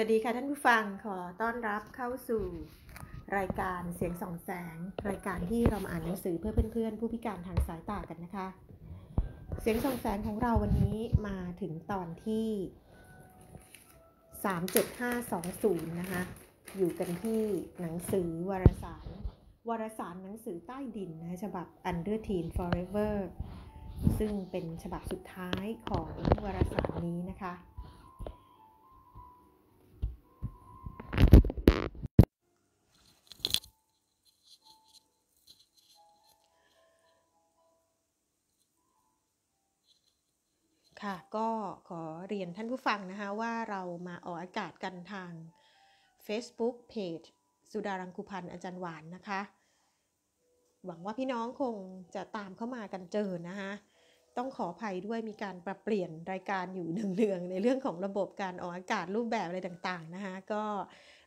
สวัสดีค่ะท่านผู้ฟังขอต้อนรับเข้าสู่รายการเสียงสองแสง รายการที่เรามาอ่านหนังสือเพื่อเพื่อนๆผู้พิการทางสายตากันนะคะ เสียงสองแสงของเราวันนี้มาถึงตอนที่ 37520นะคะ อยู่กันที่หนังสือวารสารวารสารหนังสือใต้ดินนะฉบับ Under Teen Forever ซึ่งเป็นฉบับสุดท้ายของวารสารนี้นะคะค่ะก็ขอเรียนท่านผู้ฟังนะคะว่าเรามาออกอากาศกันทาง Facebook Page สุดารังคุพันธ์อาจารย์หวานนะคะ หวังว่าพี่น้องคงจะตามเข้ามากันเจอนะคะ ต้องขออภัยด้วยมีการปรับเปลี่ยนรายการอยู่เนืองๆในเรื่องของระบบการออกอากาศรูปแบบอะไรต่างๆนะคะ ก็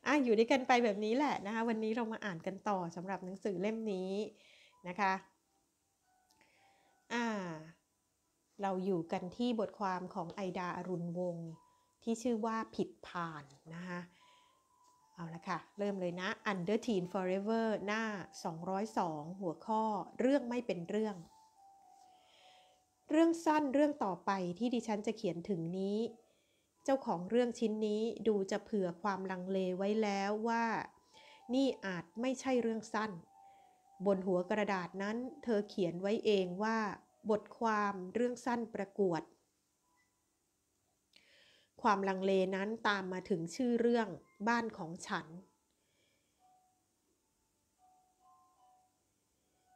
อ่ะอยู่ด้วยกันไปแบบนี้แหละนะคะ วันนี้เรามาอ่านกันต่อสำหรับหนังสือเล่มนี้นะคะอ่าเราอยู่กันที่บทความของไอดาอรุณวงศ์ที่ชื่อว่าผิดผ่านนะคะเอาละค่ะเริ่มเลยนะ Under Teen Forever หน้า 202 หัวข้อเรื่องไม่เป็นเรื่อง เรื่องสั้นเรื่องต่อไปที่ดิฉันจะเขียนถึงนี้ เจ้าของเรื่องชิ้นนี้ดูจะเผื่อความลังเลไว้แล้วว่านี่อาจไม่ใช่เรื่องสั้น บนหัวกระดาษนั้นเธอเขียนไว้เองว่าบทความเรื่องสั้นประกวด ความลังเลนั้นตามมาถึงชื่อเรื่องบ้านของฉัน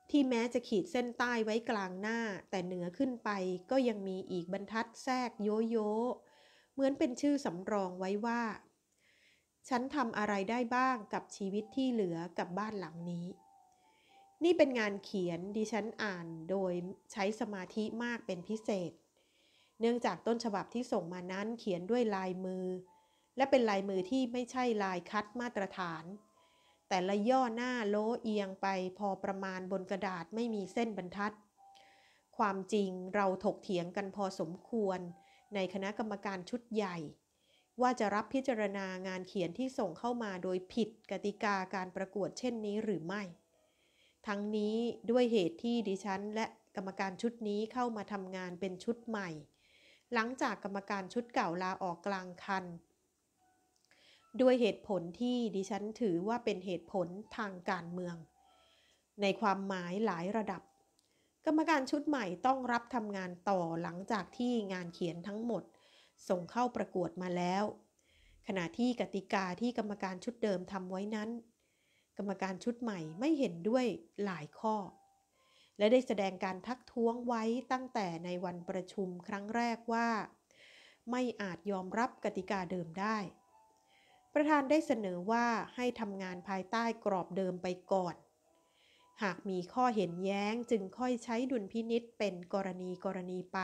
ที่แม้จะขีดเส้นใต้ไว้กลางหน้า แต่เหนือขึ้นไปก็ยังมีอีกบรรทัดแทรกโยโย เหมือนเป็นชื่อสำรองไว้ว่า ฉันทำอะไรได้บ้างกับชีวิตที่เหลือกับบ้านหลังนี้นี่เป็นงานเขียนดิฉันอ่านโดยใช้สมาธิมากเป็นพิเศษ เนื่องจากต้นฉบับที่ส่งมานั้นเขียนด้วยลายมือ และเป็นลายมือที่ไม่ใช่ลายคัดมาตรฐาน แต่ละย่อหน้าโลเอียงไปพอประมาณบนกระดาษไม่มีเส้นบรรทัด ความจริงเราถก เถียงกันพอสมควร ในคณะกรรมการชุดใหญ่ว่าจะรับพิจารณางานเขียนที่ส่งเข้ามาโดยผิดกติกาการประกวดเช่นนี้หรือไม่ทั้งนี้ด้วยเหตุที่ดิฉัน และกรรมการชุดนี้เข้ามาทำงานเป็นชุดใหม่ หลังจากกรรมการชุดเก่าลาออกกลางคัน ด้วยเหตุผลที่ดิฉันถือว่าเป็นเหตุผลทางการเมือง ในความหมายหลายระดับ กรรมการชุดใหม่ต้องรับทำงานต่อหลังจากที่งานเขียนทั้งหมด ส่งเข้าประกวดมาแล้ว ขณะที่กติกาที่กรรมการชุดเดิมทำไว้นั้นกรรมการชุดใหม่ไม่เห็นด้วยหลายข้อ และได้แสดงการทักท้วงไว้ตั้งแต่ในวันประชุมครั้งแรกว่า ไม่อาจยอมรับกติกาเดิมได้ ประธานได้เสนอว่าให้ทำงานภายใต้กรอบเดิมไปก่อน หากมีข้อเห็นแย้งจึงค่อยใช้ดุลพินิษเป็นกรณีกรณีไป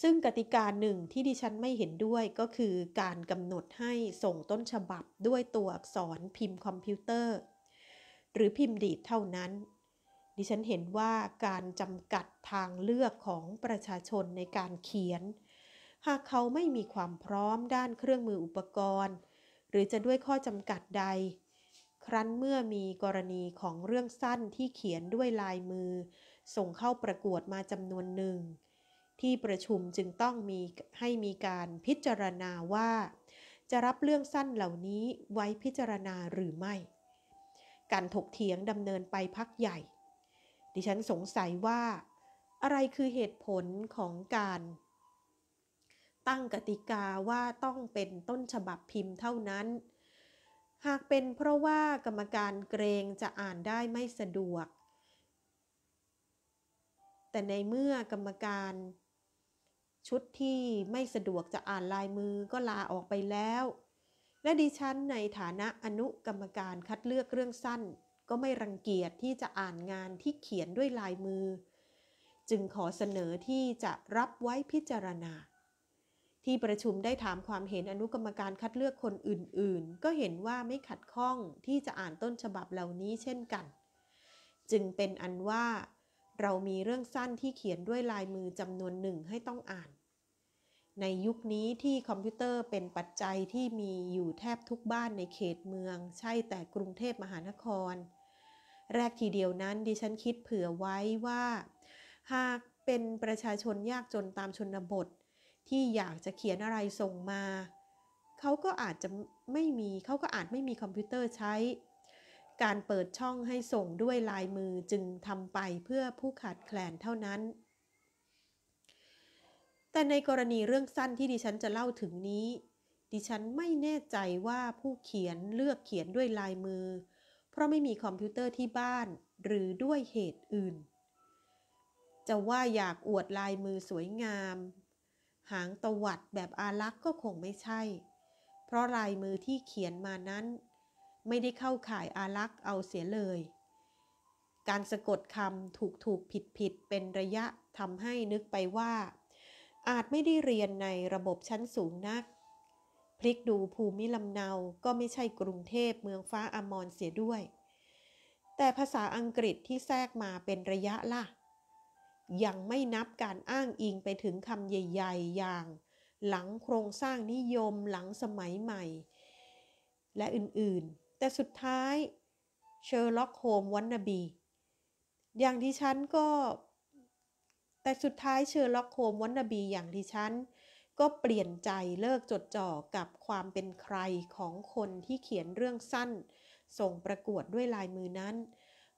ซึ่งกติกาหนึ่งที่ดิฉันไม่เห็นด้วยก็คือการกำหนดให้ส่งต้นฉบับด้วยตัวอักษรพิมพ์คอมพิวเตอร์ หรือพิมพ์ดีดเท่านั้น ดิฉันเห็นว่าการจำกัดทางเลือกของประชาชนในการเขียน หากเขาไม่มีความพร้อมด้านเครื่องมืออุปกรณ์ หรือจะด้วยข้อจำกัดใด ครั้นเมื่อมีกรณีของเรื่องสั้นที่เขียนด้วยลายมือ ส่งเข้าประกวดมาจำนวนหนึ่งที่ประชุมจึงต้องมี ให้มีการพิจารณาว่า จะรับเรื่องสั้นเหล่านี้ไว้พิจารณาหรือไม่ การถกเถียงดำเนินไปพักใหญ่ ดิฉันสงสัยว่า อะไรคือเหตุผลของการ ตั้งกติกาว่าต้องเป็นต้นฉบับพิมพ์เท่านั้น หากเป็นเพราะว่ากรรมการเกรงจะอ่านได้ไม่สะดวก แต่ในเมื่อกรรมการชุดที่ไม่สะดวกจะอ่านลายมือก็ลาออกไปแล้ว และดิฉันในฐานะอนุกรรมการคัดเลือกเรื่องสั้น ก็ไม่รังเกียจที่จะอ่านงานที่เขียนด้วยลายมือ จึงขอเสนอที่จะรับไว้พิจารณา ที่ประชุมได้ถามความเห็นอนุกรรมการคัดเลือกคนอื่น ๆ ก็เห็นว่าไม่ขัดข้องที่จะอ่านต้นฉบับเหล่านี้เช่นกัน จึงเป็นอันว่าเรามีเรื่องสั้นที่เขียนด้วยลายมือจำนวนหนึ่งให้ต้องอ่าน ในยุคนี้ที่คอมพิวเตอร์เป็นปัจจัยที่มีอยู่แทบทุกบ้านในเขตเมือง ใช่แต่กรุงเทพมหานคร แรกทีเดียวนั้น ดิฉันคิดเผื่อไว้ว่า หากเป็นประชาชนยากจนตามชนบทที่อยากจะเขียนอะไรส่งมา เขาก็อาจจะไม่มีเขาก็อาจไม่มีคอมพิวเตอร์ใช้การเปิดช่องให้ส่งด้วยลายมือจึงทำไปเพื่อผู้ขาดแคลนเท่านั้น แต่ในกรณีเรื่องสั้นที่ดิฉันจะเล่าถึงนี้ ดิฉันไม่แน่ใจว่าผู้เขียนเลือกเขียนด้วยลายมือ เพราะไม่มีคอมพิวเตอร์ที่บ้าน หรือด้วยเหตุอื่น จะว่าอยากอวดลายมือสวยงาม หางตวัดแบบอารักษ์ก็คงไม่ใช่ เพราะลายมือที่เขียนมานั้นไม่ได้เข้าข่ายอารักษ์เอาเสียเลย การสะกดคำถูกถูกผิดผิดเป็นระยะทำให้นึกไปว่า อาจไม่ได้เรียนในระบบชั้นสูงนัก พลิกดูภูมิลำเนาก็ไม่ใช่กรุงเทพเมืองฟ้าอมรเสียด้วย แต่ภาษาอังกฤษที่แทรกมาเป็นระยะล่ะ ยังไม่นับการอ้างอิงไปถึงคำใหญ่ ๆ อย่าง หลังโครงสร้างนิยมหลังสมัยใหม่ และอื่นๆแต่สุดท้ายเชอร์ล็อกโฮมวันนาบีอย่างที่ฉันก็แต่สุดท้ายเชอร์ล็อกโฮมวันนาบีอย่างที่ฉัน ก็เปลี่ยนใจเลิกจดจ่อกับความเป็นใครของคนที่เขียนเรื่องสั้น ส่งประกวดด้วยลายมือนั้น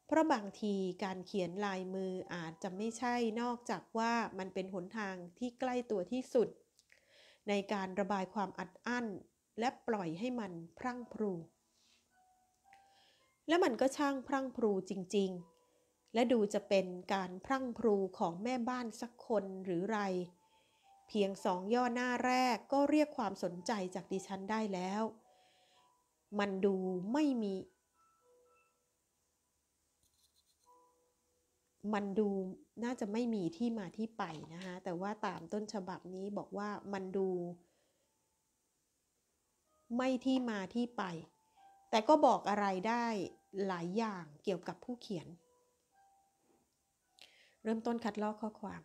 เพราะบางทีการเขียนลายมืออาจจะไม่ใช่นอกจากว่ามันเป็นหนทางที่ใกล้ตัวที่สุด ในการระบายความอัดอั้นและปล่อยให้มันพรั่งพรูและมันก็ช่างพรั่งพรูจริงๆ และดูจะเป็นการพรั่งพรูของแม่บ้านสักคนหรือไร เพียงสองย่อหน้าแรกก็เรียกความสนใจจากดิฉันได้แล้ว มันดูไม่มี มันดูน่าจะไม่มีที่มาที่ไปนะคะแต่ว่าตามต้นฉบับนี้บอกว่ามันดูไม่ที่มาที่ไปแต่ก็บอกอะไรได้หลายอย่างเกี่ยวกับผู้เขียน เริ่มต้นคัดลอกข้อความ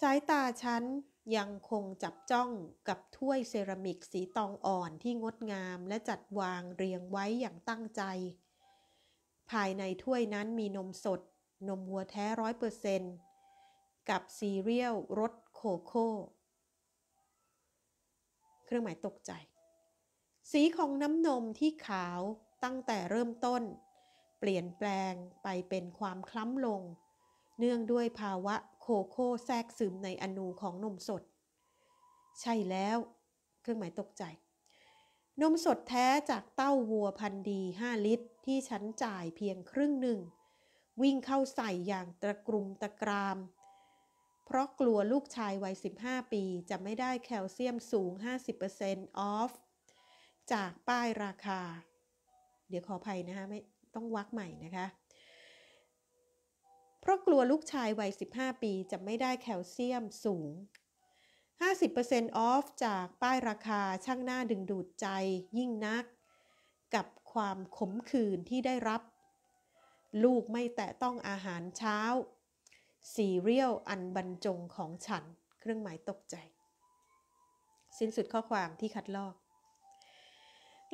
สายตาฉันยังคงจับจ้องกับถ้วยเซรามิกสีตองอ่อนที่งดงามและจัดวางเรียงไว้อย่างตั้งใจ ภายในถ้วยนั้นมีนมสดนมวัวแท้ร้อยเปอร์เซนกับซีเรียลรสโคโค่เครื่องหมายตกใจสีของน้ำนมที่ขาวตั้งแต่เริ่มต้น เปลี่ยนแปลงไปเป็นความคล้ำลง เนื่องด้วยภาวะโคโค่แทรกซึมในอนูของนมสด ใช่แล้วเครื่องหมายตกใจนมสดแท้จากเต้าวัวพันดี 5 ลิตร ที่ฉันจ่ายเพียงครึ่งหนึ่ง วิ่งเข้าใส่อย่างตะกรุมตะกราม เพราะกลัวลูกชายวัย 15 ปีจะไม่ได้แคลเซียมสูง 50% off จากป้ายราคา เดี๋ยวขออภัยนะคะไม่ต้องวักใหม่นะคะ เพราะกลัวลูกชายวัย15 ปีจะไม่ได้แคลเซียมสูง 50% o f ฟจากป้ายราคาช่างหน้าดึงดูดใจยิ่งนัก กับความขมขื่นที่ได้รับ ลูกไม่แตะต้องอาหารเช้าซีเรียลอันบรรจงของฉันเครื่องหมายตกใจ สิ้นสุดข้อความที่คัดลอก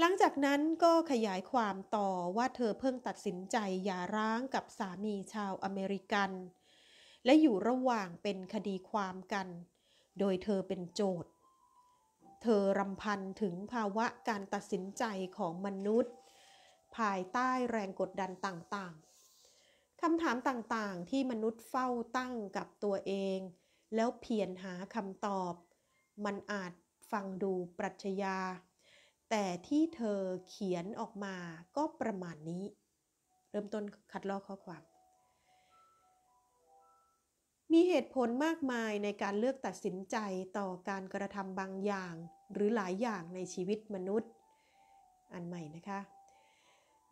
หลังจากนั้นก็ขยายความต่อว่าเธอเพิ่งตัดสินใจหย่าร้างกับสามีชาวอเมริกัน และอยู่ระหว่างเป็นคดีความกัน โดยเธอเป็นโจทย์ เธอรำพันถึงภาวะการตัดสินใจของมนุษย์ ภายใต้แรงกดดันต่างๆ คำถามต่างๆที่มนุษย์เฝ้าตั้งกับตัวเอง แล้วเพียรหาคำตอบ มันอาจฟังดูปรัชญาแต่ที่เธอเขียนออกมาก็ประมาณนี้ เริ่มต้นคัดลอกข้อความ มีเหตุผลมากมายในการเลือกตัดสินใจต่อการกระทำบางอย่างหรือหลายอย่างในชีวิตมนุษย์ อันใหม่นะคะ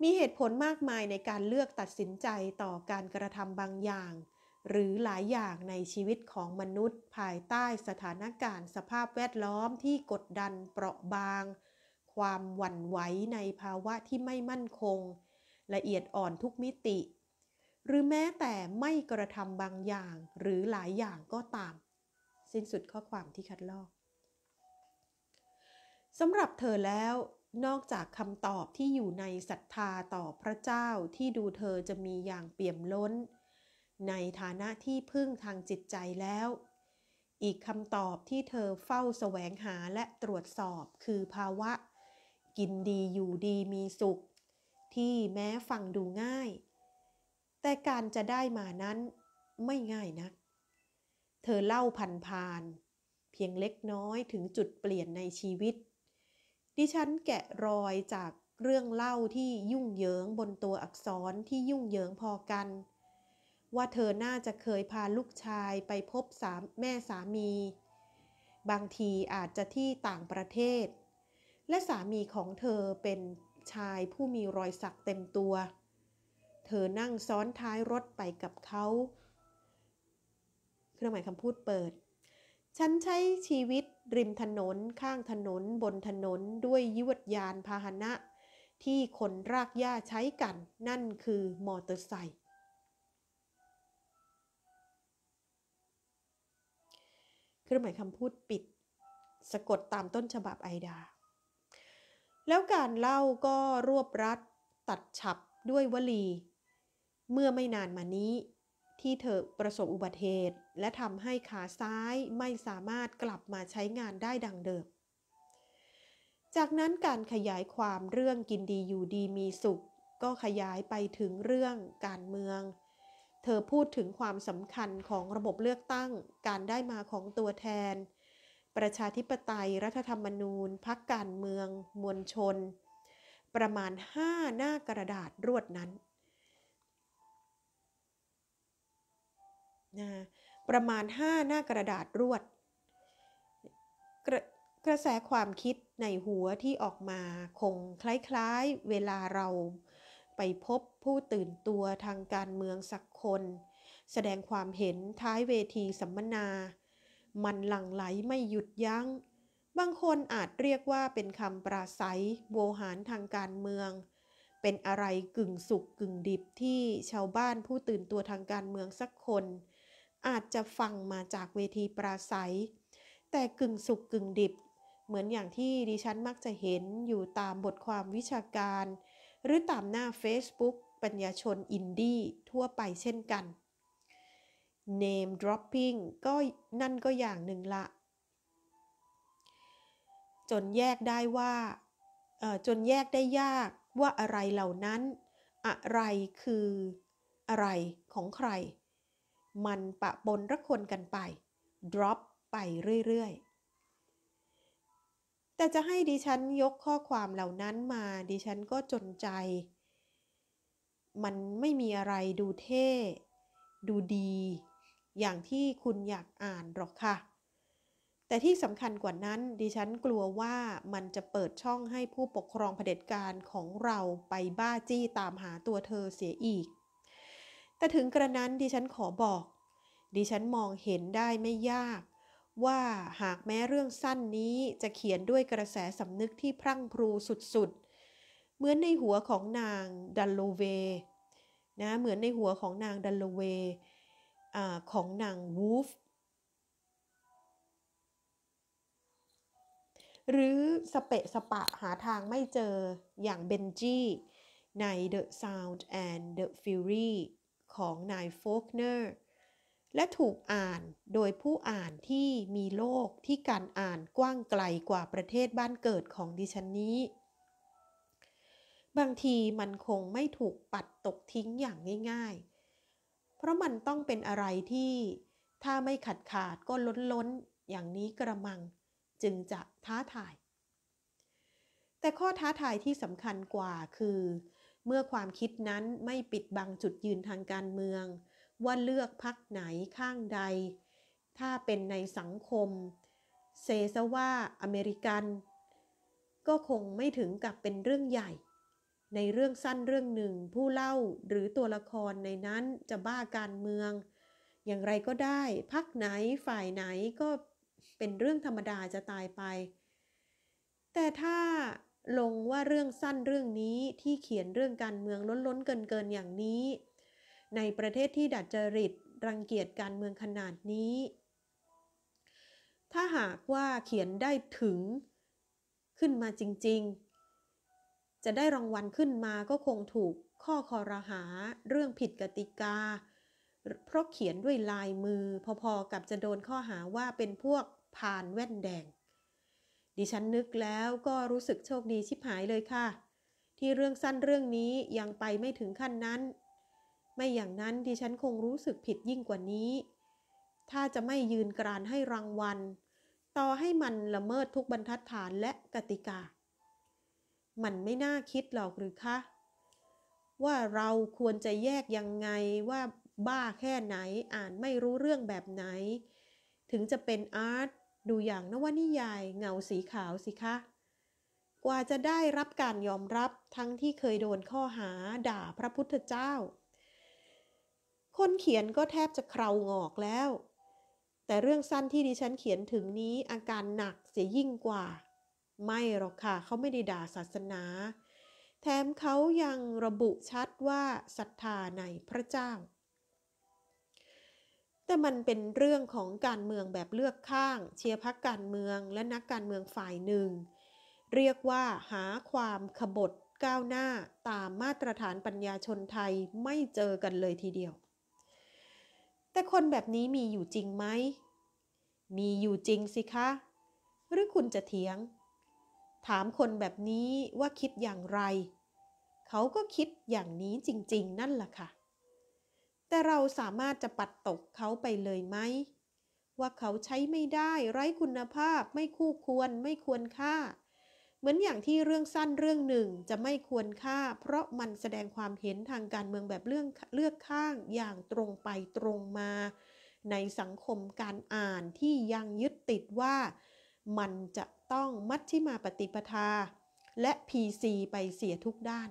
มีเหตุผลมากมายในการเลือกตัดสินใจต่อการกระทำบางอย่างหรือหลายอย่างในชีวิตของมนุษย์ภายใต้สถานการณ์ สภาพแวดล้อมที่กดดันเปราะบางความหวั่นไหวในภาวะที่ไม่มั่นคง ละเอียดอ่อนทุกมิติ หรือแม้แต่ไม่กระทำบางอย่างหรือหลายอย่างก็ตาม สิ้นสุดข้อความที่คัดลอกสำหรับเธอแล้วนอกจากคำตอบที่อยู่ในศรัทธาต่อพระเจ้าที่ดูเธอจะมีอย่างเปี่ยมล้น ในฐานะที่พึ่งทางจิตใจแล้ว อีกคำตอบที่เธอเฝ้าแสวงหาและตรวจสอบคือภาวะกินดีอยู่ดีมีสุข ที่แม้ฟังดูง่าย แต่การจะได้มานั้นไม่ง่ายนะักเธอเล่า่าน่าน เพียงเล็กน้อยถึงจุดเปลี่ยนในชีวิต ดิฉันแกะรอยจากเรื่องเล่าที่ยุ่งเหยิงบนตัวอักษรที่ยุ่งเหยิงพอกัน ว่าเธอน่าจะเคยพาลูกชายไปพบสามแม่สามี บางทีอาจจะที่ต่างประเทศและสามีของเธอเป็นชายผู้มีรอยสักเต็มตัว เธอนั่งซ้อนท้ายรถไปกับเขา เครื่องหมายคำพูดเปิด ฉันใช้ชีวิตริมถนนข้างถนนบนถนนด้วยยวดยานพาหนะที่คนรากหญ้าใช้กัน นั่นคือมอเตอร์ไซค์ เครื่องหมายคำพูดปิด สะกดตามต้นฉบับไอดาแล้วการเล่าก็รวบรัดตัดฉับด้วยวลีเมื่อไม่นานมานี้ ที่เธอประสบอุบัติเหตุ และทำให้ขาซ้ายไม่สามารถกลับมาใช้งานได้ดังเดิม จากนั้นการขยายความเรื่องกินดีอยู่ดีมีสุข ก็ขยายไปถึงเรื่องการเมือง เธอพูดถึงความสำคัญของระบบเลือกตั้งการได้มาของตัวแทนประชาธิปไตยรัฐธรรมนูญพักการเมืองมวลชน ประมาณ 5 หน้ากระดาษรวดนั้นนะประมาณ 5 หน้ากระดาษรวดกรกระแสความคิดในหัวที่ออกมาคงคล้าย ๆเวลาเราไปพบผู้ตื่นตัวทางการเมืองสักคน แสดงความเห็นท้ายเวทีสัมมนามันหลั่งไหลไม่หยุดยัง้ง บางคนอาจเรียกว่าเป็นคำปราศัยโวหารทางการเมือง เป็นอะไรกึ่งสุกกึ่งดิบที่ชาวบ้านผู้ตื่นตัวทางการเมืองสักคน อาจจะฟังมาจากเวทีปราศัย แต่กึ่งสุกกึ่งดิบ เหมือนอย่างที่ดิฉันมักจะเห็นอยู่ตามบทความวิชาการ หรือตามหน้า Facebook ปัญญาชนอินดี้ทั่วไปเช่นกัน name dropping ก็ นั่นก็อย่างหนึ่งละ จนแยกได้ว่าจนแยกได้ยากว่าอะไรเหล่านั้น อะไรคืออะไรของใคร มันปะปนระคนกันไป drop ไปเรื่อย ๆ แต่จะให้ดิฉันยกข้อความเหล่านั้นมาดิฉันก็จนใจ มันไม่มีอะไรดูเท่ดูดีอย่างที่คุณอยากอ่านหรอกค่ะ แต่ที่สำคัญกว่านั้น ดิฉันกลัวว่ามันจะเปิดช่องให้ผู้ปกครองเผด็จการของเราไปบ้าจี้ตามหาตัวเธอเสียอีก แต่ถึงกระนั้นดิฉันขอบอก ดิฉันมองเห็นได้ไม่ยาก ว่าหากแม้เรื่องสั้นนี้จะเขียนด้วยกระแสสำนึกที่พรั่งพรูสุดๆเหมือนในหัวของนางดัลโลเวนะเหมือนในหัวของนางดัลโลเวอของนางวูฟหรือสเปะสปะ หาทางไม่เจออย่างเบนจี้ ใน The Sound and the Fury ของ นายโฟกเนอร์ และถูกอ่านโดยผู้อ่านที่มีโลกที่การอ่านกว้างไกลกว่าประเทศบ้านเกิดของดิฉันนี้ บางทีมันคงไม่ถูกปัดตกทิ้งอย่างง่าย ๆเพราะมันต้องเป็นอะไรที่ถ้าไม่ขัดขาดก็ล้นล้นอย่างนี้กระมัง จึงจะท้าทาย แต่ข้อท้าทายที่สำคัญกว่าคือ เมื่อความคิดนั้นไม่ปิดบังจุดยืนทางการเมือง ว่าเลือกพักไหนข้างใด ถ้าเป็นในสังคม เซซว่าอเมริกัน ก็คงไม่ถึงกับเป็นเรื่องใหญ่ในเรื่องสั้นเรื่องหนึ่งผู้เล่าหรือตัวละครในนั้นจะบ้าการเมือง อย่างไรก็ได้พักไหนฝ่ายไหนก็เป็นเรื่องธรรมดาจะตายไป แต่ถ้าลงว่าเรื่องสั้นเรื่องนี้ที่เขียนเรื่องการเมืองล้นล้นเกินเกินอย่างนี้ ในประเทศที่ดัดจริตรังเกียจการเมืองขนาดนี้ ถ้าหากว่าเขียนได้ถึงขึ้นมาจริง ๆจะได้รางวัลขึ้นมาก็คงถูกข้อคอรหาเรื่องผิดกติกา เพราะเขียนด้วยลายมือพอๆกับจะโดนข้อหาว่าเป็นพวกผ่านแว่นแดง ดิฉันนึกแล้วก็รู้สึกโชคดีชิบหายเลยค่ะ ที่เรื่องสั้นเรื่องนี้ยังไปไม่ถึงขั้นนั้น ไม่อย่างนั้นดิฉันคงรู้สึกผิดยิ่งกว่านี้ ถ้าจะไม่ยืนกรานให้รางวัล ต่อให้มันละเมิดทุกบรรทัดฐานและกติกามันไม่น่าคิดหรอกหรือคะ ว่าเราควรจะแยกยังไงว่าบ้าแค่ไหน อ่านไม่รู้เรื่องแบบไหน ถึงจะเป็นอาร์ตดูอย่างนวนิยาย เงาสีขาวสิคะ กว่าจะได้รับการยอมรับทั้งที่เคยโดนข้อหาด่าพระพุทธเจ้า คนเขียนก็แทบจะเครางอกแล้ว แต่เรื่องสั้นที่ดิฉันเขียนถึงนี้อาการหนักเสียยิ่งกว่าไม่หรอกค่ะเขาไม่ได้ด่าศาสนา แถมเขายังระบุชัดว่าศรัทธาในพระเจ้า แต่มันเป็นเรื่องของการเมืองแบบเลือกข้าง เชียร์พักการเมืองและนักการเมืองฝ่ายหนึ่ง เรียกว่าหาความขบฏก้าวหน้าตามมาตรฐานปัญญาชนไทยไม่เจอกันเลยทีเดียว แต่คนแบบนี้มีอยู่จริงไหม มีอยู่จริงสิคะ หรือคุณจะเถียงถามคนแบบนี้ว่าคิดอย่างไร เขาก็คิดอย่างนี้จริง ๆ นั่นละค่ะ แต่เราสามารถจะปัดตกเขาไปเลยไหม ว่าเขาใช้ไม่ได้ไร้คุณภาพไม่คู่ควรไม่ควรค่า เหมือนอย่างที่เรื่องสั้นเรื่องหนึ่งจะไม่ควรค่า เพราะมันแสดงความเห็นทางการเมืองแบบเรื่องเลือกข้างอย่างตรงไปตรงมาในสังคมการอ่านที่ยังยึดติดว่ามันจะต้องมัชชิมาปฏิปทา และ PC ไปเสียทุกด้าน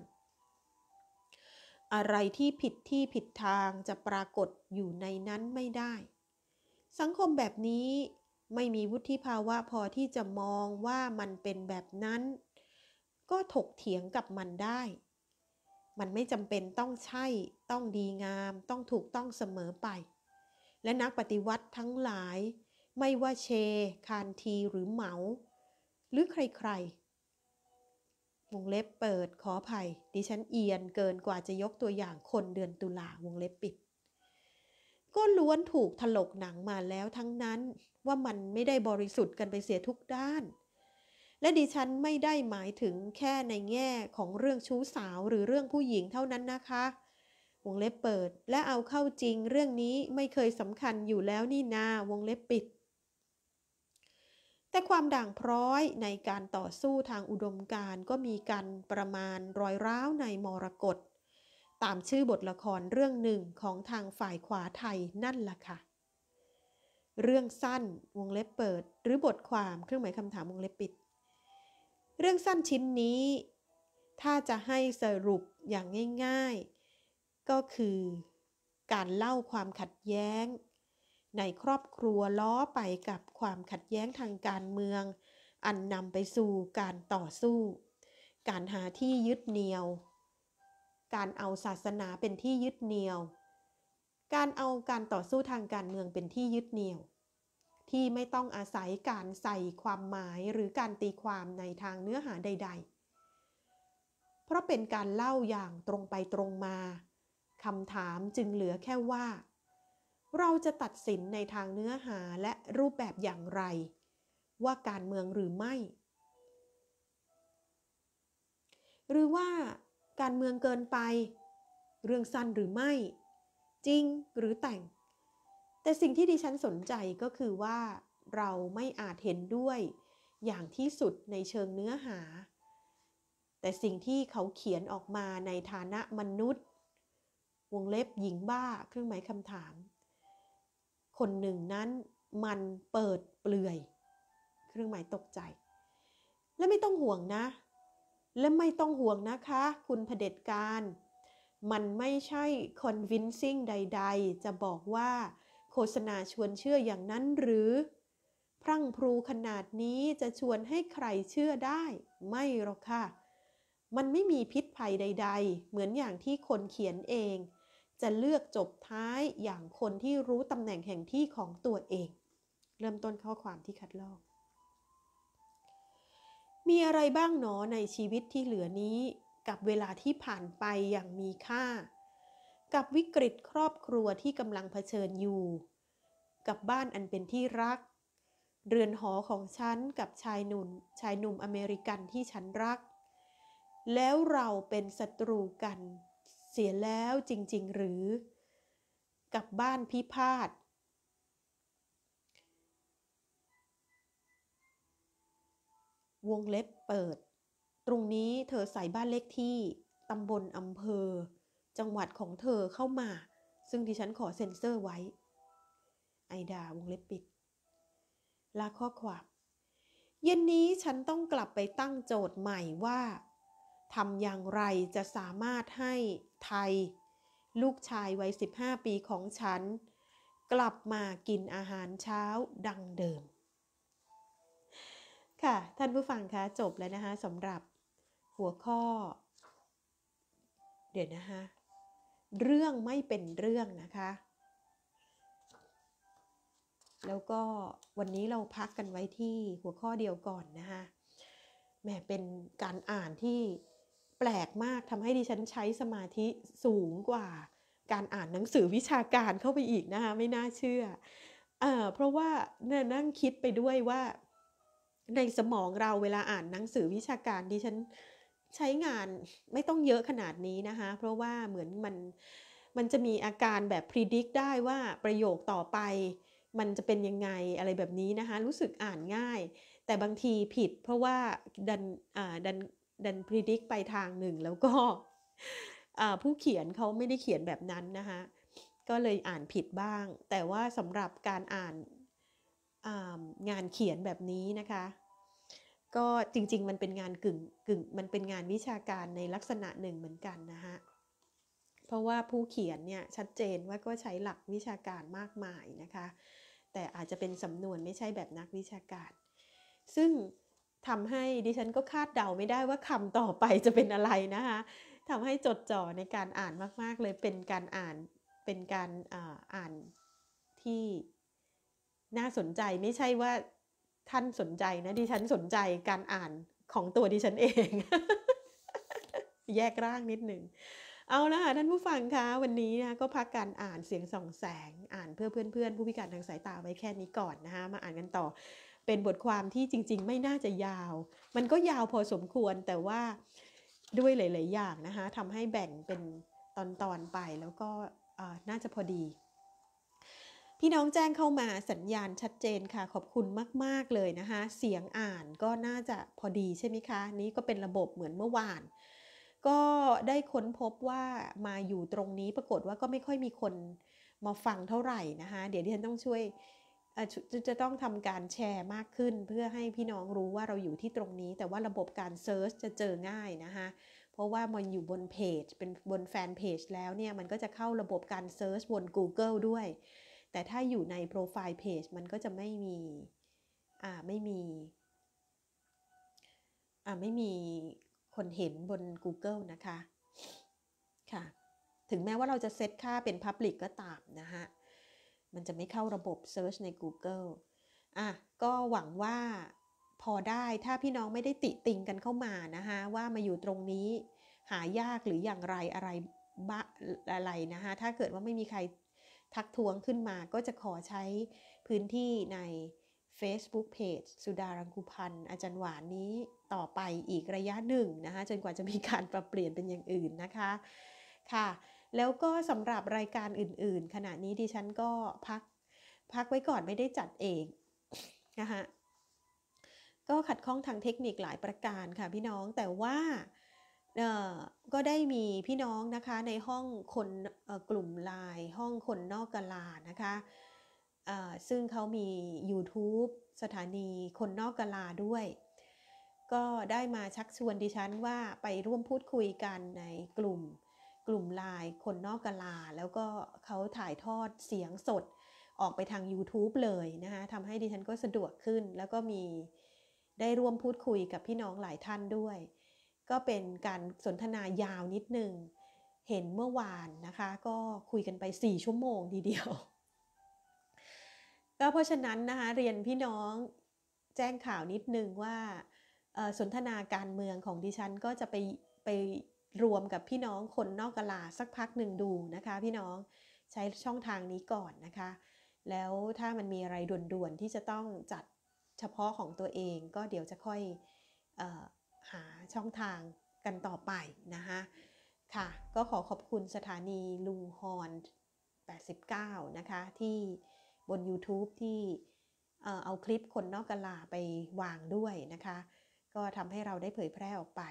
อะไรที่ผิดที่ผิดทางจะปรากฏอยู่ในนั้นไม่ได้ สังคมแบบนี้ไม่มีวุฒิภาวะพอที่จะมองว่ามันเป็นแบบนั้น ก็ถกเถียงกับมันได้ มันไม่จำเป็นต้องใช่ต้องดีงาม ต้องถูกต้องเสมอไป และนักปฏิวัติทั้งหลาย ไม่ว่าเช คานทีหรือเหมาหรือใครๆ วงเล็บเปิดขออภัยดิฉันเอียนเกินกว่าจะยกตัวอย่างคนเดือนตุลาวงเล็บปิดก็ล้วนถูกถลกหนังมาแล้วทั้งนั้นว่ามันไม่ได้บริสุทธิ์กันไปเสียทุกด้าน และดิฉันไม่ได้หมายถึงแค่ในแง่ของเรื่องชู้สาวหรือเรื่องผู้หญิงเท่านั้นนะคะ วงเล็บเปิดและเอาเข้าจริงเรื่องนี้ไม่เคยสำคัญอยู่แล้วนี่นาวงเล็บปิดแต่ความด่างพร้อยในการต่อสู้ทางอุดมการก็มีการประมาณรอยร้าวในมรกตตามชื่อบทละครเรื่องหนึ่งของทางฝ่ายขวาไทยนั่นล่ะค่ะ เรื่องสั้นวงเล็บเปิดหรือบทความเครื่องหมายคำถามวงเล็บปิด เรื่องสั้นชิ้นนี้ถ้าจะให้สรุปอย่างง่ายๆ ก็คือการเล่าความขัดแย้งในครอบครัวล้อไปกับความขัดแย้งทางการเมือง อันนำไปสู่การต่อสู้ การหาที่ยึดเหนี่ยว การเอาศาสนาเป็นที่ยึดเหนี่ยว การเอาการต่อสู้ทางการเมืองเป็นที่ยึดเหนี่ยว ที่ไม่ต้องอาศัยการใส่ความหมายหรือการตีความในทางเนื้อหาใด ๆ เพราะเป็นการเล่าอย่างตรงไปตรงมาคำถามจึงเหลือแค่ว่าเราจะตัดสินในทางเนื้อหาและรูปแบบอย่างไร ว่าการเมืองหรือไม่ หรือว่าการเมืองเกินไป เรื่องสั้นหรือไม่ จริงหรือแต่ง แต่สิ่งที่ดิฉันสนใจก็คือว่าเราไม่อาจเห็นด้วยอย่างที่สุดในเชิงเนื้อหา แต่สิ่งที่เขาเขียนออกมาในฐานะมนุษย์ วงเล็บหญิงบ้าเครื่องหมายคำถามคนหนึ่งนั้นมันเปิดเปลือย เครื่องหมายตกใจ และไม่ต้องห่วงนะ และไม่ต้องห่วงนะคะคุณเผด็จการ มันไม่ใช่ convincing ใด ๆ จะบอกว่า โฆษณาชวนเชื่ออย่างนั้นหรือ พรั่งพรูขนาดนี้จะชวนให้ใครเชื่อได้ ไม่หรอกค่ะ มันไม่มีพิษภัยใด ๆ เหมือนอย่างที่คนเขียนเองจะเลือกจบท้ายอย่างคนที่รู้ตำแหน่งแห่งที่ของตัวเอง เริ่มต้นข้อความที่คัดลอก มีอะไรบ้างหนอในชีวิตที่เหลือนี้กับเวลาที่ผ่านไปอย่างมีค่า กับวิกฤตครอบครัวที่กำลังเผชิญอยู่ กับบ้านอันเป็นที่รัก เรือนหอของฉันกับชายหนุ่มชายหนุ่มอเมริกันที่ฉันรัก แล้วเราเป็นศัตรูกันเสียแล้วจริงๆหรือกับบ้านพิพาทวงเล็บเปิด ตรงนี้เธอใส่บ้านเลขที่ตำบลอำเภอ จังหวัดของเธอเข้ามา ซึ่งที่ฉันขอเซ็นเซอร์ไว้ ไอดาวงเล็บปิด ลาข้อความ เย็นนี้ฉันต้องกลับไปตั้งโจทย์ใหม่ว่าทำอย่างไรจะสามารถให้ไทย ลูกชายวัย15 ปีของฉัน กลับมากินอาหารเช้าดังเดิม ค่ะ ท่านผู้ ฟัง คะ จบแล้วนะคะสำหรับหัวข้อ เดี๋ยว นะคะ เรื่องไม่เป็นเรื่องนะคะ แล้วก็วันนี้เราพักกันไว้ที่หัวข้อเดียวก่อนนะคะแหมเป็นการอ่านที่แปลกมากทำให้ดิฉันใช้สมาธิสูงกว่าการอ่านหนังสือวิชาการเข้าไปอีกนะคะไม่น่าเชื่อเออเพราะว่านั่งคิดไปด้วยว่า ในสมองเราเวลาอ่านหนังสือวิชาการดิฉันใช้งานไม่ต้องเยอะขนาดนี้นะคะเพราะว่าเหมือนมันมันจะมีอาการแบบพิจิกได้ว่าประโยคต่อไป มันจะเป็นยังไงอะไรแบบนี้นะคะรู้สึกอ่านง่าย แต่บางทีผิดเพราะว่าดันดันดันพิจิกไปทางหนึ่งแล้วก็ผู้เขียนเขาไม่ได้เขียนแบบนั้นนะคะก็เลยอ่านผิดบ้าง แต่ว่าสำหรับการอ่านงานเขียนแบบนี้นะคะ ก็จริงๆ มันเป็นงานกึ่งกึ่งมันเป็นงานวิชาการในลักษณะหนึ่งเหมือนกันนะคะเพราะว่าผู้เขียนเนี่ยชัดเจนว่าก็ใช้หลักวิชาการมากมายนะคะ แต่อาจจะเป็นสำนวนไม่ใช่แบบนักวิชาการ ซึ่งทำให้ดิฉันก็คาดเดาไม่ได้ว่าคำต่อไปจะเป็นอะไรนะคะทำให้จดจ่อในการอ่านมาก ๆ เลยเป็นการอ่านเป็นการอ่านที่น่าสนใจไม่ใช่ว่าท่านสนใจนะ ดิฉันสนใจการอ่านของตัวดิฉันเอง แยกร่างนิดหนึ่งเอาละค่ะท่านผู้ฟังคะวันนี้นะก็พักการอ่านเสียงส่องแสง อ่านเพื่อเพื่อนเพื่อนผู้พิการทางสายตาไว้แค่นี้ก่อนนะคะมาอ่านกันต่อเป็นบทความที่จริงๆ ไม่น่าจะยาว มันก็ยาวพอสมควรแต่ว่าด้วยหลายๆ อย่างนะคะทำให้แบ่งเป็นตอนๆไปแล้วก็น่าจะพอดี พี่น้องแจ้งเข้ามาสัญญาณชัดเจนค่ะ ขอบคุณมากๆเลยนะคะเสียงอ่านก็น่าจะพอดีใช่ไหมคะ นี้ก็เป็นระบบเหมือนเมื่อวาน ก็ได้ค้นพบว่ามาอยู่ตรงนี้ปรากฏว่าก็ไม่ค่อยมีคนมาฟังเท่าไหร่นะคะ เดี๋ยวดิฉันต้องช่วยจะต้องทำการแชร์มากขึ้นเพื่อให้พี่น้องรู้ว่าเราอยู่ที่ตรงนี้ แต่ว่าระบบการเซิร์ชจะเจอง่ายนะคะเพราะว่ามันอยู่บนเพจเป็นบนแฟนเพจแล้วเนี่ยมันก็จะเข้าระบบการเซิร์ชบน Google ด้วย แต่ถ้าอยู่ในโปรไฟล์เพจมันก็จะไม่มี อ่า ไม่มีอ่าไม่มีคนเห็นบน Google นะคะ ค่ะ ถึงแม้ว่าเราจะเซตค่าเป็น Public ก็ตามนะฮะมันจะไม่เข้าระบบ Search ใน Google อ่ะ ก็หวังว่าพอได้ถ้าพี่น้องไม่ได้ติติงกันเข้ามานะคะว่ามาอยู่ตรงนี้หายากหรืออย่างไรอะไรบะ อะไรนะคะถ้าเกิดว่าไม่มีใครทักท้วงขึ้นมาก็จะขอใช้พื้นที่ใน Facebook Page สุดารังคุพันธ์อาจารย์หวานนี้ต่อไปอีกระยะหนึ่งนะคะจนกว่าจะมีการปรับเปลี่ยนเป็นอย่างอื่นนะคะ ค่ะแล้วก็สำหรับรายการอื่นๆ ขณะนี้ดิฉันก็พัก พักไว้ก่อนไม่ได้จัดเองนะคะก็ขัดข้องทางเทคนิคหลายประการค่ะพี่น้อง แต่ว่าก็ได้มีพี่น้องนะคะในห้องคนกลุ่มไลน์ห้องคนนอกกลานะคะ ซึ่งเขามี YouTube สถานีคนนอกกลาด้วย ก็ได้มาชักชวนดิฉันว่าไปร่วมพูดคุยกันในกลุ่มกลุ่มไลน์คนนอกกลาแล้วก็เขาถ่ายทอดเสียงสดออกไปทาง YouTube เลยนะคะทำให้ดิฉันก็สะดวกขึ้น แล้วก็มีได้ร่วมพูดคุยกับพี่น้องหลายท่านด้วย ก็เป็นการสนทนายาวนิดนึง เห็นเมื่อวานนะคะ ก็คุยกันไป 4 ชั่วโมงทีเดียวก็เพราะฉะนั้นนะคะเรียนพี่น้องแจ้งข่าวนิดนึงว่าสนทนาการเมืองของดิฉันก็จะไปไปรวมกับพี่น้องคนนอกกลาสักพักหนึ่งดูนะคะ พี่น้องใช้ช่องทางนี้ก่อนนะคะ แล้วถ้ามันมีอะไรด่วนๆที่จะต้องจัดเฉพาะของตัวเองก็เดี๋ยวจะค่อยออหาช่องทางกันต่อไปนะคะค่ะก็ขอขอบคุณสถานีลุงฮอน 89 นะคะที่บน YouTube ที่เอาคลิปคนนอกกลาไปวางด้วยนะคะ ก็ทำให้เราได้เผยแพร่ออกไป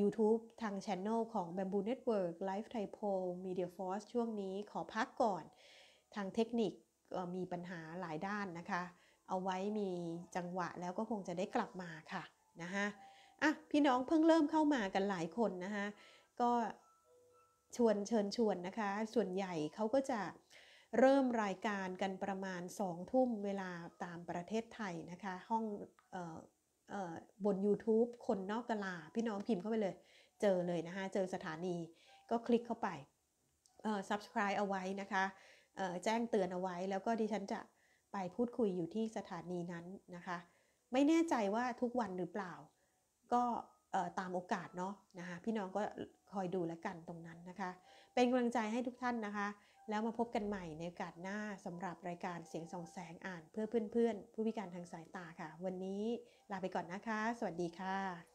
YouTube ทางช anel ของ Bamboo Network Live Thai Poll Media Force ช่วงนี้ขอพักก่อน ทางเทคนิคมีปัญหาหลายด้านนะคะ เอาไว้มีจังหวะแล้วก็คงจะได้กลับมาค่ะนะคะอ่ะ พี่น้องเพิ่งเริ่มเข้ามากันหลายคนนะคะก็ชวนเชิญชวนนะคะ ส่วนใหญ่เขาก็จะเริ่มรายการกันประมาณ 2 ทุ่มเวลาตามประเทศไทยนะคะห้องบน YouTube คนนอกกลา พี่น้องพิมพ์เข้าไปเลยเจอเลยนะคะเจอสถานีก็คลิกเข้าไป subscribe เอาไว้นะคะ แจ้งเตือนเอาไว้ แล้วก็ดิฉันจะไปพูดคุยอยู่ที่สถานีนั้นนะคะ ไม่แน่ใจว่าทุกวันหรือเปล่า ก็ตามโอกาสเนาะนะคะพี่น้องก็คอยดูแลกันตรงนั้นนะคะ เป็นกำลังใจให้ทุกท่านนะคะแล้วมาพบกันใหม่ในโอกาสหน้าสำหรับรายการเสียงส่องแสงอ่านเพื่อเพื่อน ๆ ผู้พิการทางสายตาค่ะวันนี้ลาไปก่อนนะคะสวัสดีค่ะ